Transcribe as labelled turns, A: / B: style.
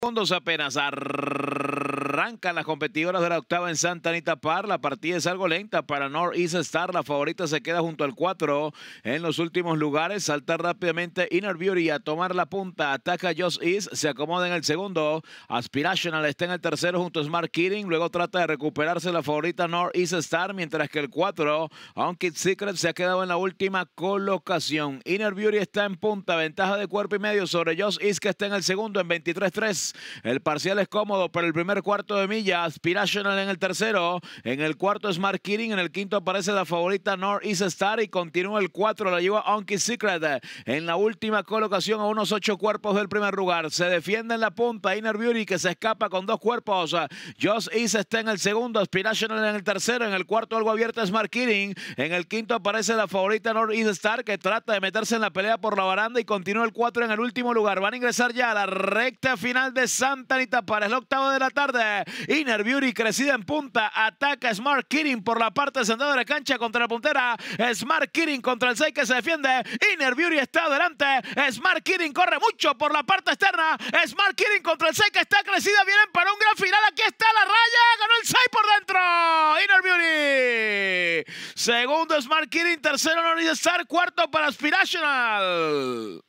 A: segundos apenas. Arr las competidoras de la octava en Santa Anita Par. La partida es algo lenta para North East Star. La favorita se queda junto al 4 en los últimos lugares. Salta rápidamente Inner Beauty a tomar la punta. Ataca Just East. Se acomoda en el segundo. Aspirational está en el tercero junto a Smart Kidding. Luego trata de recuperarse la favorita North East Star. Mientras que el 4, Onkit Secret, se ha quedado en la última colocación. Inner Beauty está en punta. Ventaja de cuerpo y medio sobre Just East que está en el segundo en 23-3. El parcial es cómodo, pero el primer cuarto de milla, Aspirational en el tercero. En el cuarto es Mark En el quinto aparece la favorita North East Star. Y continúa el cuatro, la lleva Onky Secret. En la última colocación a unos ocho cuerpos del primer lugar. Se defiende en la punta Inner Beauty que se escapa con dos cuerpos. Joss East está en el segundo, Aspirational en el tercero. En el cuarto algo abierto es Mark En el quinto aparece la favorita North East Star que trata de meterse en la pelea por la baranda y continúa el cuatro en el último lugar. Van a ingresar ya a la recta final de Santa Anita para el octavo de la tarde. Inner Beauty crecida en punta. Ataca Smart Kidding por la parte central de la cancha contra la puntera. Smart Kidding contra el 6 que se defiende. Inner Beauty está adelante. Smart Kidding corre mucho por la parte externa. Smart Kidding contra el 6 que está crecida. Vienen para un gran final. Aquí está la raya. Ganó el 6 por dentro. Inner Beauty. Segundo Smart Kidding, Tercero Norizar. Cuarto para Aspirational.